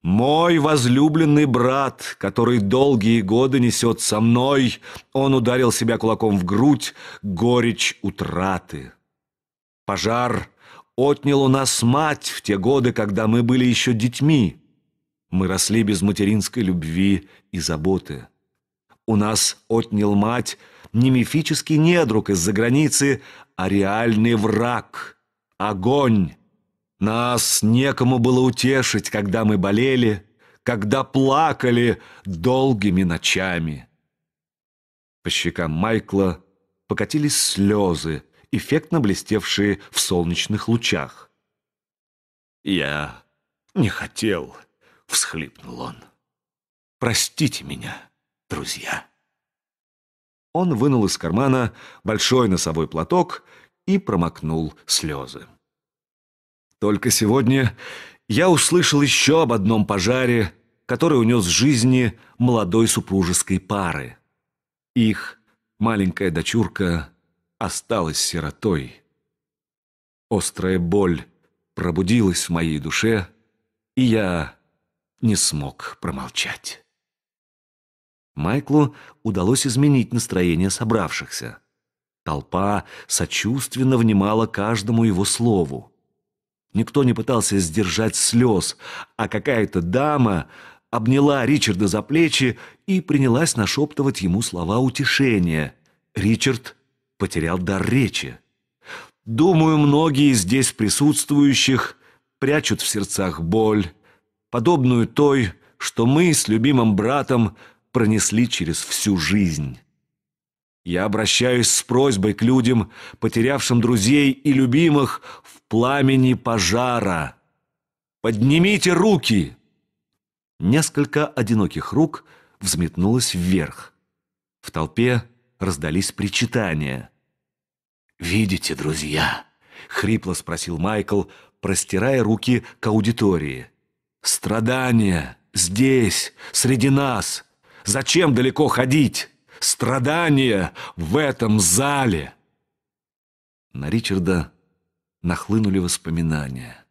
«Мой возлюбленный брат, который долгие годы несет со мной!» Он ударил себя кулаком в грудь, горечь утраты. Пожар отнял у нас мать в те годы, когда мы были еще детьми. Мы росли без материнской любви и заботы. У нас отнял мать не мифический недруг из-за границы, а реальный враг — огонь. Нас некому было утешить, когда мы болели, когда плакали долгими ночами. По щекам Майкла покатились слезы, эффектно блестевшие в солнечных лучах. «Я не хотел», — всхлипнул он. «Простите меня, друзья». Он вынул из кармана большой носовой платок и промокнул слезы. Только сегодня я услышал еще об одном пожаре, который унес жизни молодой супружеской пары. Их маленькая дочурка осталась сиротой. Острая боль пробудилась в моей душе, и я не смог промолчать. Майклу удалось изменить настроение собравшихся. Толпа сочувственно внимала каждому его слову. Никто не пытался сдержать слез, а какая-то дама обняла Ричарда за плечи и принялась нашептывать ему слова утешения. Ричард потерял дар речи. «Думаю, многие здесь присутствующих прячут в сердцах боль, подобную той, что мы с любимым братом пронесли через всю жизнь. Я обращаюсь с просьбой к людям, потерявшим друзей и любимых в пламени пожара. Поднимите руки! Несколько одиноких рук взметнулось вверх. В толпе раздались причитания. «Видите, друзья?» — хрипло спросил Майкл, простирая руки к аудитории. Страдания здесь, среди нас. Зачем далеко ходить? Страдания в этом зале. На Ричарда нахлынули воспоминания.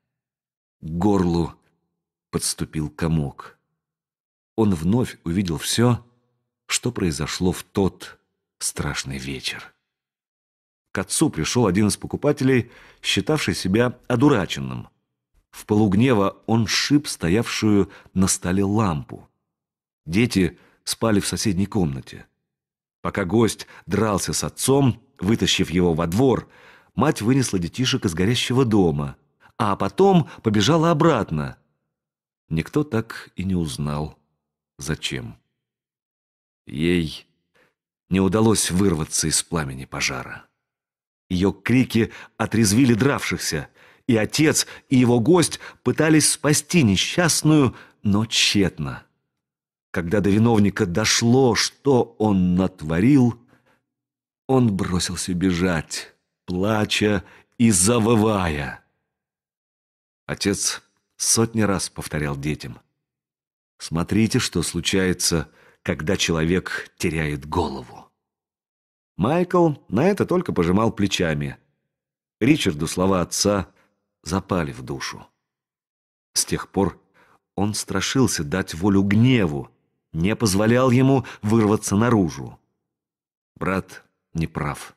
К горлу подступил комок. Он вновь увидел все, что произошло в тот страшный вечер. К отцу пришел один из покупателей, считавший себя одураченным. В полугнева он шип стоявшую на столе лампу. Дети спали в соседней комнате. Пока гость дрался с отцом, вытащив его во двор, мать вынесла детишек из горящего дома, а потом побежала обратно. Никто так и не узнал, зачем. Ей не удалось вырваться из пламени пожара. Ее крики отрезвили дравшихся — и отец, и его гость пытались спасти несчастную, но тщетно. Когда до виновника дошло, что он натворил, он бросился бежать, плача и завывая. Отец сотни раз повторял детям. «Смотрите, что случается, когда человек теряет голову». Майкл на это только пожимал плечами. Ричарду слова отца – запали в душу. С тех пор он страшился дать волю гневу, не позволял ему вырваться наружу. Брат не прав.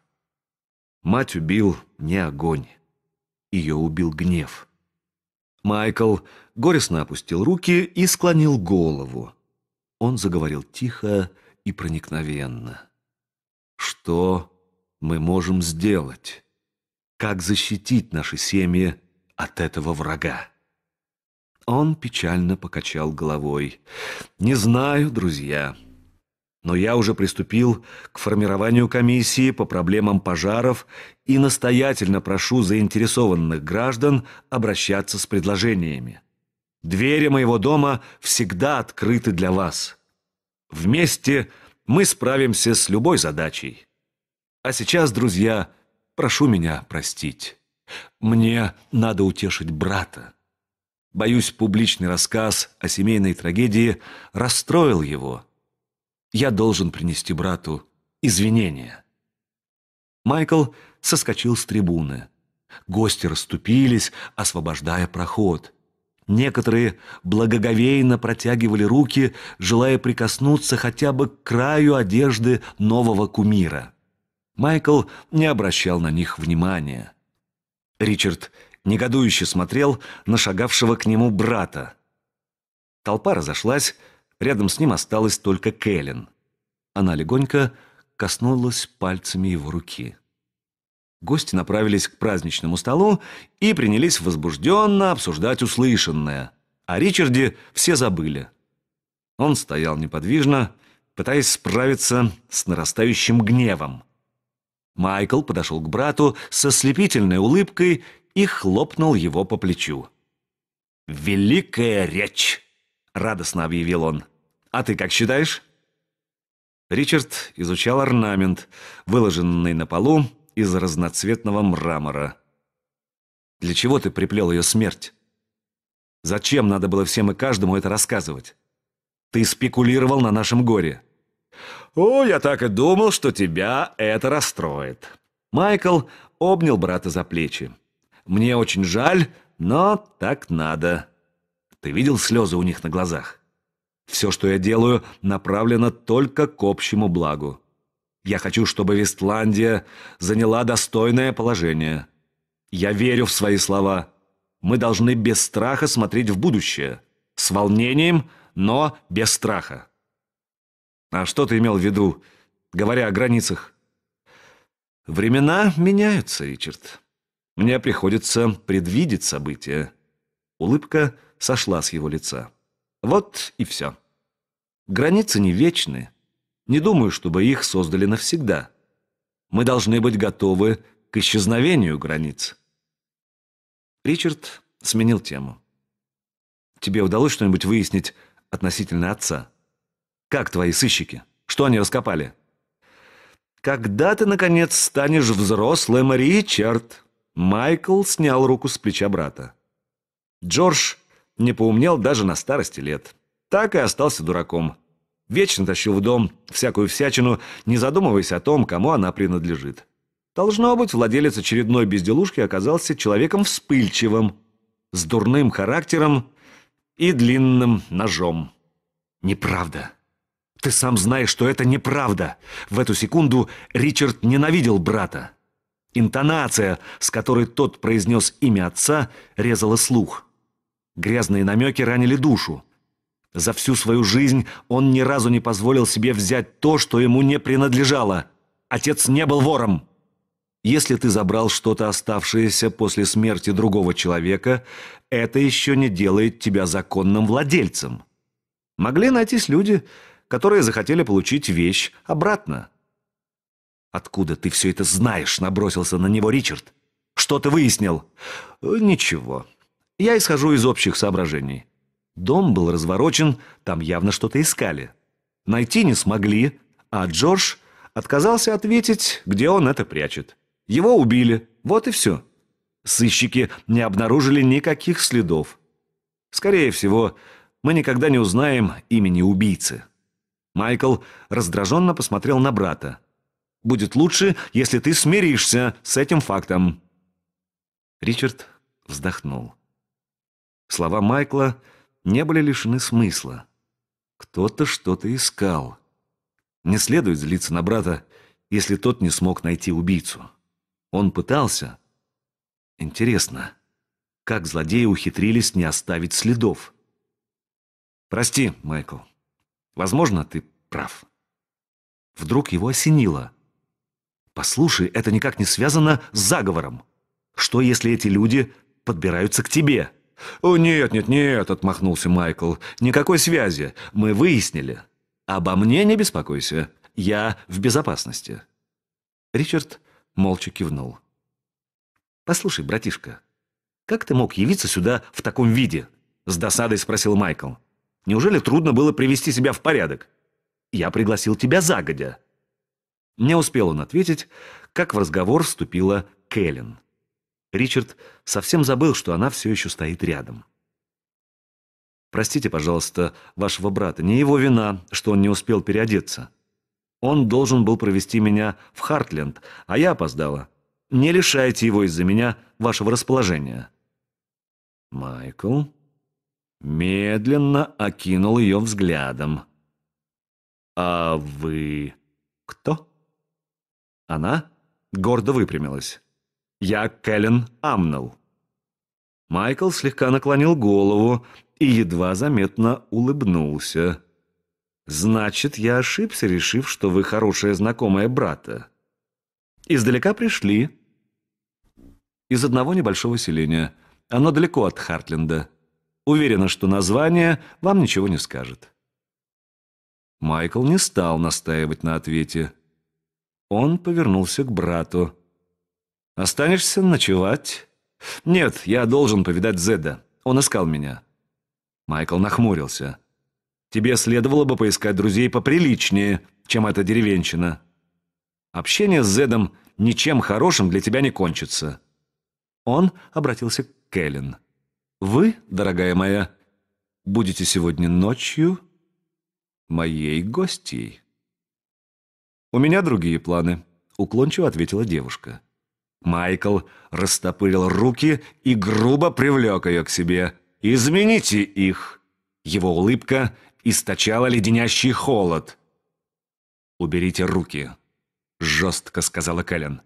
Мать убил не огонь. Ее убил гнев. Майкл горестно опустил руки и склонил голову. Он заговорил тихо и проникновенно. «Что мы можем сделать? Как защитить наши семьи от этого врага. Он печально покачал головой. «Не знаю, друзья, но я уже приступил к формированию комиссии по проблемам пожаров и настоятельно прошу заинтересованных граждан обращаться с предложениями. Двери моего дома всегда открыты для вас. Вместе мы справимся с любой задачей. А сейчас, друзья, прошу меня простить». Мне надо утешить брата. Боюсь, публичный рассказ о семейной трагедии расстроил его. Я должен принести брату извинения. Майкл соскочил с трибуны. Гости расступились, освобождая проход. Некоторые благоговейно протягивали руки, желая прикоснуться хотя бы к краю одежды нового кумира. Майкл не обращал на них внимания. Ричард негодующе смотрел на шагавшего к нему брата. Толпа разошлась, рядом с ним осталась только Кэлен. Она легонько коснулась пальцами его руки. Гости направились к праздничному столу и принялись возбужденно обсуждать услышанное. О Ричарде все забыли. Он стоял неподвижно, пытаясь справиться с нарастающим гневом. Майкл подошел к брату со слепительной улыбкой и хлопнул его по плечу. «Великая речь!» — радостно объявил он. «А ты как считаешь?» Ричард изучал орнамент, выложенный на полу из разноцветного мрамора. «Для чего ты приплел ее смерть? Зачем надо было всем и каждому это рассказывать? Ты спекулировал на нашем горе. «О, я так и думал, что тебя это расстроит». Майкл обнял брата за плечи. «Мне очень жаль, но так надо». Ты видел слезы у них на глазах? Все, что я делаю, направлено только к общему благу. Я хочу, чтобы Вестландия заняла достойное положение. Я верю в свои слова. Мы должны без страха смотреть в будущее. С волнением, но без страха. А что ты имел в виду, говоря о границах? Времена меняются, Ричард. Мне приходится предвидеть события. Улыбка сошла с его лица. Вот и все. Границы не вечны. Не думаю, чтобы их создали навсегда. Мы должны быть готовы к исчезновению границ. Ричард сменил тему. Тебе удалось что-нибудь выяснить относительно отца? Как твои сыщики? Что они раскопали? Когда ты, наконец, станешь взрослым, Ричард? Майкл снял руку с плеча брата. Джордж не поумнел даже на старости лет. Так и остался дураком. Вечно тащил в дом всякую всячину, не задумываясь о том, кому она принадлежит. Должно быть, владелец очередной безделушки оказался человеком вспыльчивым, с дурным характером и длинным ножом. Неправда ты сам знаешь, что это неправда. В эту секунду Ричард ненавидел брата. Интонация, с которой тот произнес имя отца, резала слух. Грязные намеки ранили душу. За всю свою жизнь он ни разу не позволил себе взять то, что ему не принадлежало. Отец не был вором. Если ты забрал что-то оставшееся после смерти другого человека, это еще не делает тебя законным владельцем. Могли найтись люди, которые захотели получить вещь обратно. «Откуда ты все это знаешь?» — набросился на него Ричард. «Что ты выяснил?» «Э, «Ничего. Я исхожу из общих соображений. Дом был разворочен, там явно что-то искали. Найти не смогли, а Джордж отказался ответить, где он это прячет. Его убили, вот и все. Сыщики не обнаружили никаких следов. Скорее всего, мы никогда не узнаем имени убийцы». Майкл раздраженно посмотрел на брата. «Будет лучше, если ты смиришься с этим фактом». Ричард вздохнул. Слова Майкла не были лишены смысла. Кто-то что-то искал. Не следует злиться на брата, если тот не смог найти убийцу. Он пытался. Интересно, как злодеи ухитрились не оставить следов? «Прости, Майкл», Возможно, ты прав. Вдруг его осенило. Послушай, это никак не связано с заговором. Что, если эти люди подбираются к тебе? О, нет, нет, нет, отмахнулся Майкл. Никакой связи. Мы выяснили. Обо мне не беспокойся. Я в безопасности. Ричард молча кивнул. «Послушай, братишка, как ты мог явиться сюда в таком виде?» — с досадой спросил Майкл. Неужели трудно было привести себя в порядок? Я пригласил тебя загодя». Не успел он ответить, как в разговор вступила Кэлен. Ричард совсем забыл, что она все еще стоит рядом. «Простите, пожалуйста, вашего брата. Не его вина, что он не успел переодеться. Он должен был провести меня в Хартленд, а я опоздала. Не лишайте его из-за меня вашего расположения». «Майкл», медленно окинул ее взглядом. «А вы кто?» Она гордо выпрямилась. «Я Кэлен Амнелл». Майкл слегка наклонил голову и едва заметно улыбнулся. «Значит, я ошибся, решив, что вы хорошая знакомая брата. Издалека пришли. Из одного небольшого селения. Оно далеко от Хартленда». Уверена, что название вам ничего не скажет». Майкл не стал настаивать на ответе. Он повернулся к брату. «Останешься ночевать?» «Нет, я должен повидать Зеда. Он искал меня». Майкл нахмурился. «Тебе следовало бы поискать друзей поприличнее, чем эта деревенщина. Общение с Зедом ничем хорошим для тебя не кончится». Он обратился к Кэлен. Вы, дорогая моя, будете сегодня ночью моей гостьей. У меня другие планы, уклончиво ответила девушка. Майкл растопырил руки и грубо привлек ее к себе. «Измените их!» Его улыбка источала леденящий холод. «Уберите руки», — жестко сказала Кэлен.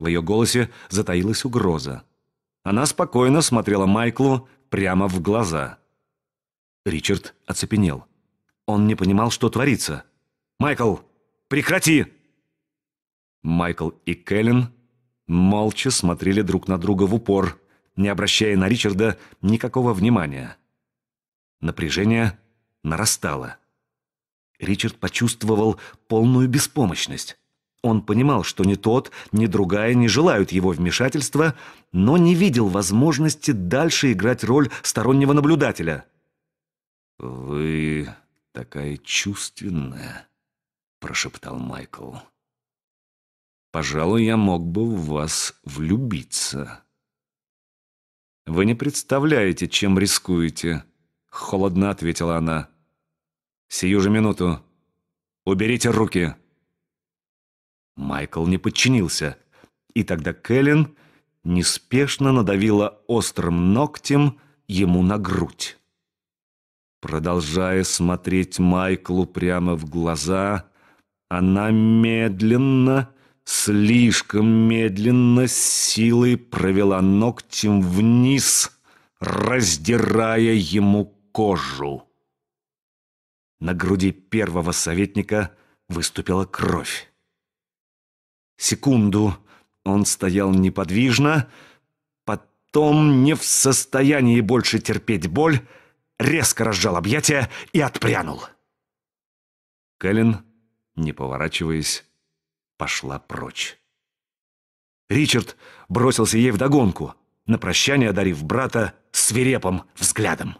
В ее голосе затаилась угроза. Она спокойно смотрела Майклу прямо в глаза. Ричард оцепенел. Он не понимал, что творится. «Майкл, прекрати!» Майкл и Кэлен молча смотрели друг на друга в упор, не обращая на Ричарда никакого внимания. Напряжение нарастало. Ричард почувствовал полную беспомощность. Он понимал, что ни тот, ни другая не желают его вмешательства, но не видел возможности дальше играть роль стороннего наблюдателя. «Вы такая чувственная», — прошептал Майкл. «Пожалуй, я мог бы в вас влюбиться». «Вы не представляете, чем рискуете», — холодно ответила она. «Сию же минуту. Уберите руки». Майкл не подчинился. И тогда Кэлен неспешно надавила острым ногтем ему на грудь. Продолжая смотреть Майклу прямо в глаза, она медленно, слишком медленно, с силой провела ногтем вниз, раздирая ему кожу. На груди первого советника выступила кровь. Секунду он стоял неподвижно, потом, не в состоянии больше терпеть боль, резко разжал объятия и отпрянул. Кэлен, не поворачиваясь, пошла прочь. Ричард бросился ей вдогонку, на прощание одарив брата свирепым взглядом.